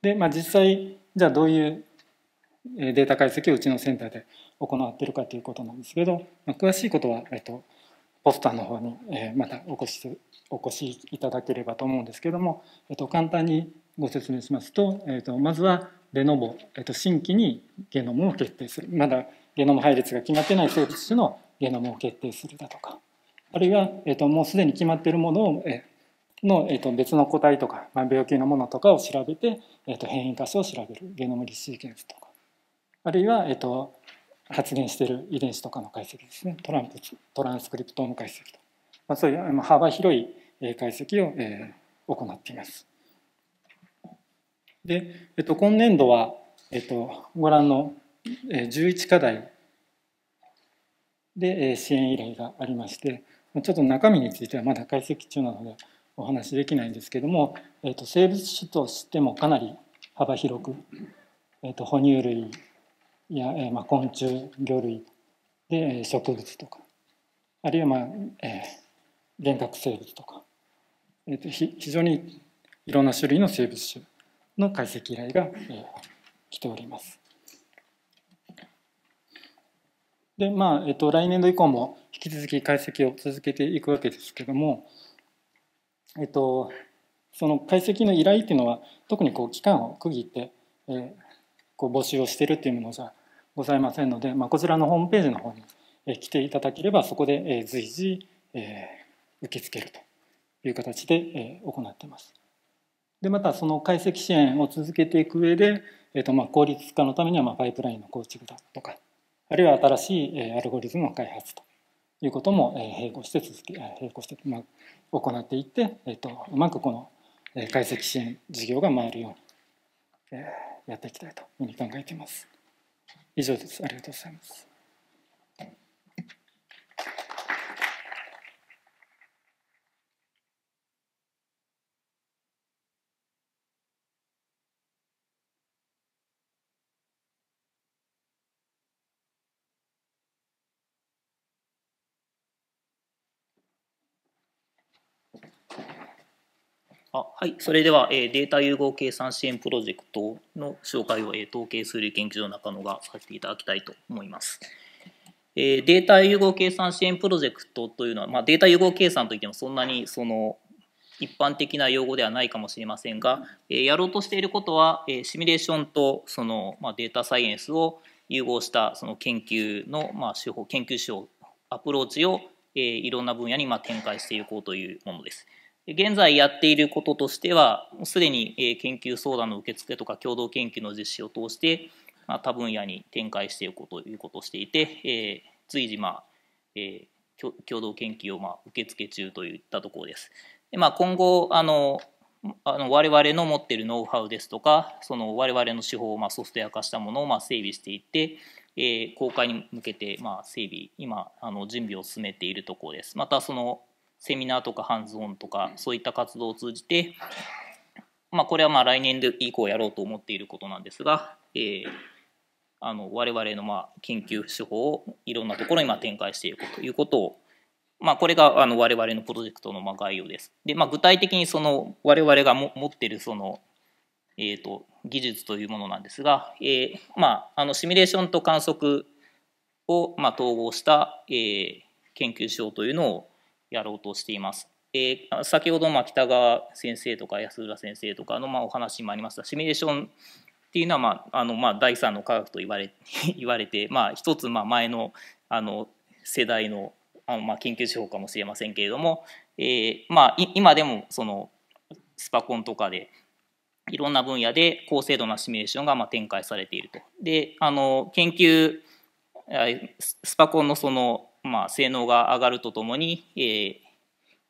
[SPEAKER 4] で、まあ、実際じゃあどういうデータ解析をうちのセンターで行ってるかということなんですけど、まあ、詳しいことは、えっと、ポスターの方に、えまたお越しお越しいただければと思うんですけども、えっと、簡単にご説明しますと、えっと、まずはレノボ、えっと、新規にゲノムを決定するまだゲノム配列が決まってない生物種のゲノムを決定するだとかあるいは、えっと、もうすでに決まっているものを、えの、えっと、別の個体とか、まあ、病気のものとかを調べて、えっと、変異箇所を調べるゲノムリシーケンスとか。あるいは、えっと、発現している遺伝子とかの解析ですねトランプトランスクリプトーム解析と、まあ、そういう幅広い解析を、えー、行っています。で、えっと、今年度は、えっと、ご覧の11課題で支援依頼がありましてちょっと中身についてはまだ解析中なのでお話しできないんですけども、えっと、生物種としてもかなり幅広く、えっと、哺乳類いや、えー、まあ、昆虫魚類で、え植物とかあるいは、まあえー、幻覚生物とか、えーと、非常にいろんな種類の生物種の解析依頼が、えー、来ております。でまあえっ、ー、と、来年度以降も引き続き解析を続けていくわけですけども、えっ、ー、と、その解析の依頼っていうのは特にこう期間を区切って、えー、こう募集をしているというものじゃございませんので、まあ、こちらのホームページの方に、え来ていただければそこで、え随時、え受け付けるという形で、え行っています。でまたその解析支援を続けていく上で、えーとまあ、効率化のためにはまあパイプラインの構築だとかあるいは新しいアルゴリズムの開発ということも並行して続け並行して、まあ、行っていって、えーと、とうまくこの解析支援事業が回るように、えーやっていきたいというふうに考えています。以上です。ありがとうございます。
[SPEAKER 5] はい、それでは、えー、データ融合計算支援プロジェクトの紹介を、えー、統計数理研究所の中野がさせていただきたいと思います。えー、データ融合計算支援プロジェクトというのは、まあ、データ融合計算といってもそんなにその一般的な用語ではないかもしれませんが、えー、やろうとしていることは、えー、シミュレーションとその、まあ、データサイエンスを融合したその研究の、まあ、手法研究手法アプローチを、えー、いろんな分野に、まあ、展開していこうというものです。現在やっていることとしては、すでに研究相談の受付とか共同研究の実施を通して、まあ、多分野に展開していこうということをしていて、えー、随時、まあえー、共同研究をまあ受付中といったところです。でまあ、今後あのあの我々の持っているノウハウですとかその我々の手法をまあソフトウェア化したものをまあ整備していって、えー、公開に向けてまあ整備今あの準備を進めているところです。またそのセミナーとかハンズオンとかそういった活動を通じて、まあ、これはまあ来年以降やろうと思っていることなんですが、えー、あの我々のまあ研究手法をいろんなところにまあ展開していくということを、まあ、これがあの我々のプロジェクトのまあ概要です。でまあ、具体的にその我々がも持っているその、えと、と技術というものなんですが、えーまあ、あのシミュレーションと観測をまあ統合した、えー、研究手法というのをやろうとしています。で先ほどま北川先生とか安浦先生とかのまお話にもありましたシミュレーションっていうのは、まあ、あのま第三の科学と言われ 言われて、まあ、一つま前のあの世代のあのま研究手法かもしれませんけれども、えー、まあ、今でもそのスパコンとかでいろんな分野で高精度なシミュレーションがま展開されていると。であの研究スパコンのそのまあ、性能が上がるとともに、え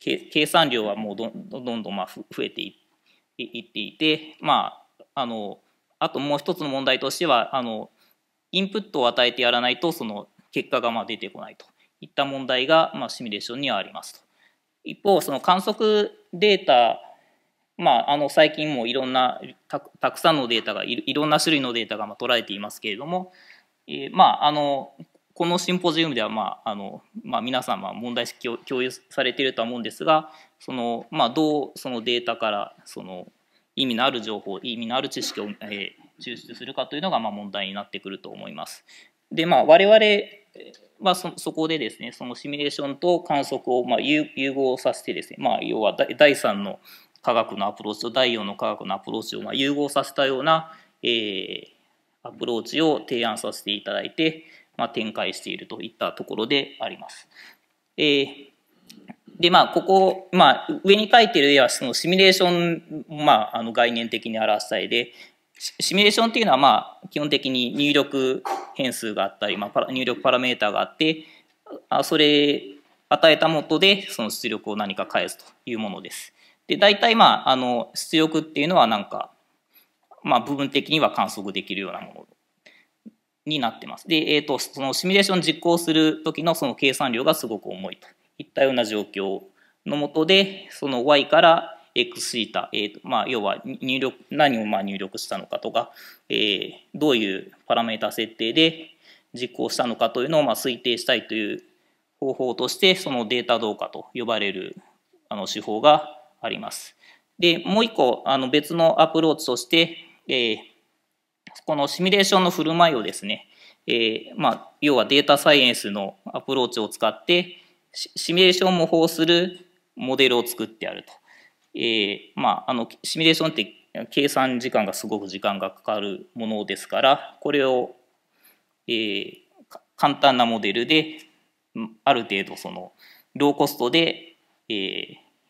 [SPEAKER 5] ー、計算量はもうどんどんまあ増えていっていて、まあ、あのあともう一つの問題としてはあのインプットを与えてやらないとその結果がまあ出てこないといった問題がまあシミュレーションにはありますと。一方その観測データまあ、あの最近もいろんなたくさんのデータがいろんな種類のデータがまあ捉えていますけれども、えー、まああのこのシンポジウムでは、まああのまあ、皆様問題意識を共有されているとは思うんですがその、まあ、どうそのデータからその意味のある情報意味のある知識を、えー、抽出するかというのが、まあ、問題になってくると思います。でまあ、我々はそそこでですねそのシミュレーションと観測を、まあ、融合させてですね、まあ、要は第3の科学のアプローチと第4の科学のアプローチを、まあ、融合させたような、えー、アプローチを提案させていただいてまあ、展開しているといったところであります。えー、で、まあ、ここ、まあ、上に書いてる絵は、そのシミュレーション、まあ、あの概念的に表した絵で、シミュレーションっていうのは、まあ、基本的に入力変数があったり、まあ、入力パラメータがあって、あそれ、与えたもとで、その出力を何か返すというものです。で、大体、まあ、あの、出力っていうのは、なんか、まあ、部分的には観測できるようなものになってます。で、えっ、ー、と、そのシミュレーション実行するきのその計算量がすごく重いといったような状況のもとで、その y から xθ、えーとまあ、要は入力何をまあ入力したのかとか、えー、どういうパラメータ設定で実行したのかというのをまあ推定したいという方法としてそのデータ同化と呼ばれるあの手法があります。でもう一個あの別のアプローチとして、えー、このシミュレーションの振る舞いをですね、えー、まあ、要はデータサイエンスのアプローチを使ってシミュレーション模倣するモデルを作ってあると。えー、まあ、あのシミュレーションって計算時間がすごく時間がかかるものですからこれを、えー、簡単なモデルである程度そのローコストで、えー、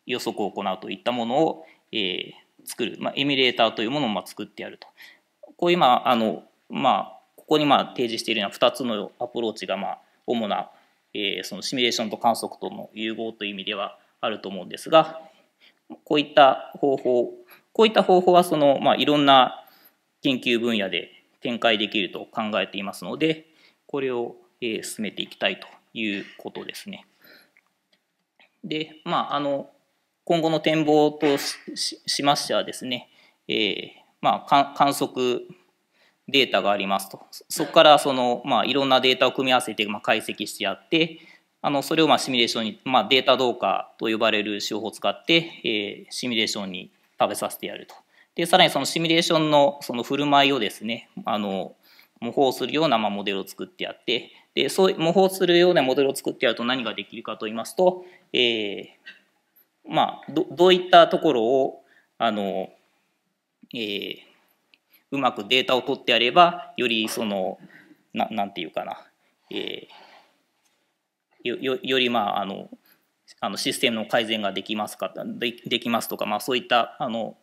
[SPEAKER 5] 予測を行うといったものを、えー、作る、まあ、エミュレーターというものをま作ってやると。こう今あの、まあ、ここにまあ提示しているような2つのアプローチがまあ主な、えー、そのシミュレーションと観測との融合という意味ではあると思うんですがこういった方法こういった方法はその、まあ、いろんな研究分野で展開できると考えていますのでこれを、えー、進めていきたいということですね。でまああの今後の展望としましてはですね、えーまあ、観測データがありますとそこからその、まあ、いろんなデータを組み合わせて、まあ、解析してやってあのそれをまあシミュレーションに、まあ、データ同化と呼ばれる手法を使って、えー、シミュレーションに食べさせてやると。でさらにそのシミュレーションのその振る舞いをですねあの模倣するようなまあモデルを作ってやってでそう模倣するようなモデルを作ってやると何ができるかと言いますと、えーまあ、どどういったところをあのえー、うまくデータを取ってやればよりそのななんていうかな、えー、よよよりまああのあのシステムの改善ができますかでできますとか、まあ、そういったあの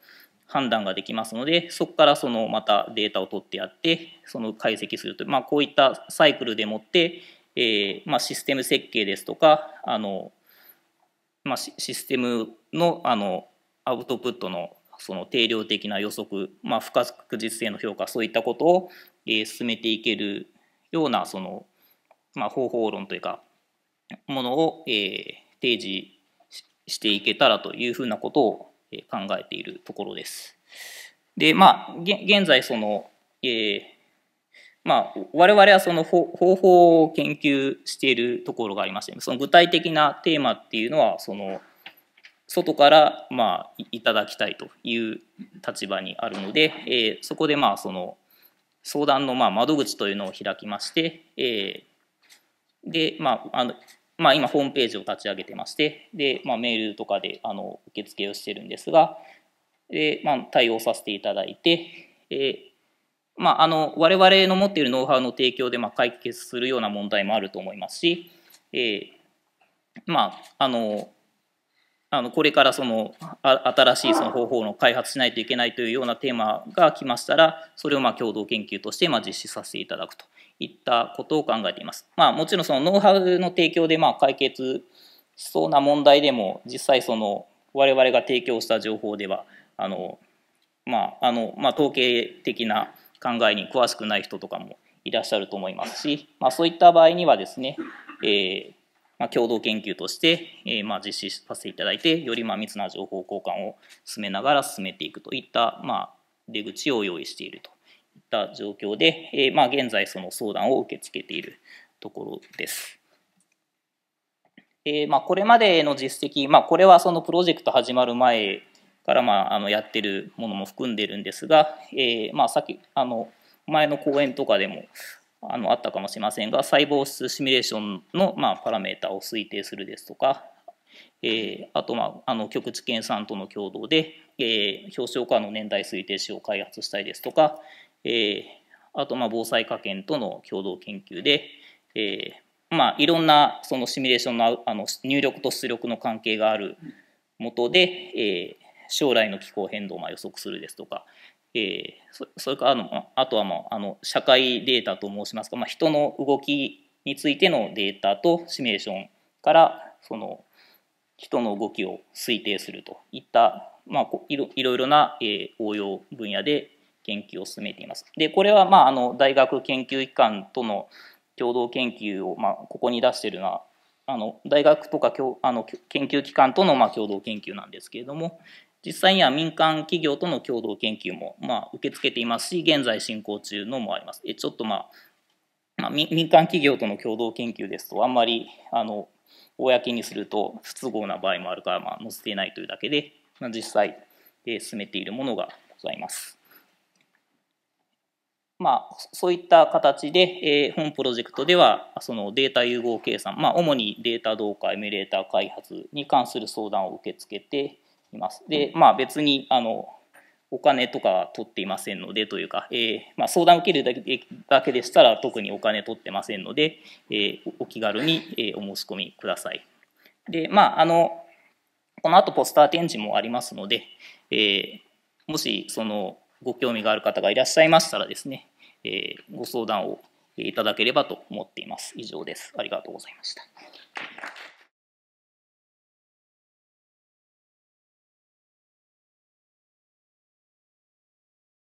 [SPEAKER 5] 判断ができますのでそこからそのまたデータを取ってやってその解析するという、まあ、こういったサイクルでもって、えーまあ、システム設計ですとかあの、まあ、システムのあのアウトプットのその定量的な予測、まあ、不確実性の評価そういったことを、え進めていけるようなその、まあ、方法論というかものを、え提示していけたらというふうなことを考えているところです。でまあ現在その、えーまあ、我々はその方法を研究しているところがありまして、その具体的なテーマっていうのはその外からまあいただきたいという立場にあるので、えー、そこでまあその相談のまあ窓口というのを開きまして、えー、でまああのまあ、今ホームページを立ち上げてましてで、まあ、メールとかであの受付をしてるんですがで、まあ、対応させていただいて、えーまあ、あの我々の持っているノウハウの提供でまあ解決するような問題もあると思いますし、えーまあ、あのあのこれからその新しいその方法の開発しないといけないというようなテーマが来ましたらそれをま共同研究としてま実施させていただくといったことを考えています。まあ、もちろんそのノウハウの提供でま解決しそうな問題でも実際その我々が提供した情報ではあの、まああのまあ、統計的な考えに詳しくない人とかもいらっしゃると思いますし、まそういった場合にはですね、えーまあ、共同研究として、えー、まあ実施させていただいてよりまあ密な情報交換を進めながら進めていくといった、まあ、出口を用意しているといった状況で、えー、まあ現在その相談を受け付けているところです。えー、まあこれまでの実績、まあ、これはそのプロジェクト始まる前からまああのやってるものも含んでるんですが、えー、まあさっきあの前の講演とかでもあのあったかもしれませんが細胞質シミュレーションの、まあ、パラメータを推定するですとか、えー、あと、まあ、あの局地検産との共同で、えー、表彰化の年代推定子を開発したりですとか、えー、あと、まあ、防災科研との共同研究で、えーまあ、いろんなそのシミュレーションのあの入力と出力の関係があるもとで、えー将来の気候変動をま予測するですとか、えー、それからあのあとはもうあの社会データと申しますか、まあ、人の動きについてのデータとシミュレーションからその人の動きを推定するといった、まあ、いろいろな、え応用分野で研究を進めています。でこれは、まあ、あの大学研究機関との共同研究を、まあ、ここに出しているのはあの大学とかあの研究機関とのまあ共同研究なんですけれども、実際には民間企業との共同研究も、まあ、受け付けていますし、現在進行中のもあります。えちょっと、まあ、まあ、民間企業との共同研究ですと、あんまりあの公にすると不都合な場合もあるから、まあ、載せていないというだけで、まあ、実際、え進めているものがございます。まあ、そういった形で、えー、本プロジェクトではそのデータ融合計算、まあ、主にデータ同化エミュレーター開発に関する相談を受け付けて、います。で、まあ、別にあのお金とかは取っていませんのでというか、えーまあ、相談を受けるだけだけでしたら特にお金取ってませんので、えー、お気軽に、えー、お申し込みください。で、まあ、あのこの後ポスター展示もありますので、えー、もしそのご興味がある方がいらっしゃいましたらですね、えー、ご相談をいただければと思っています。以上です。ありがとうございました。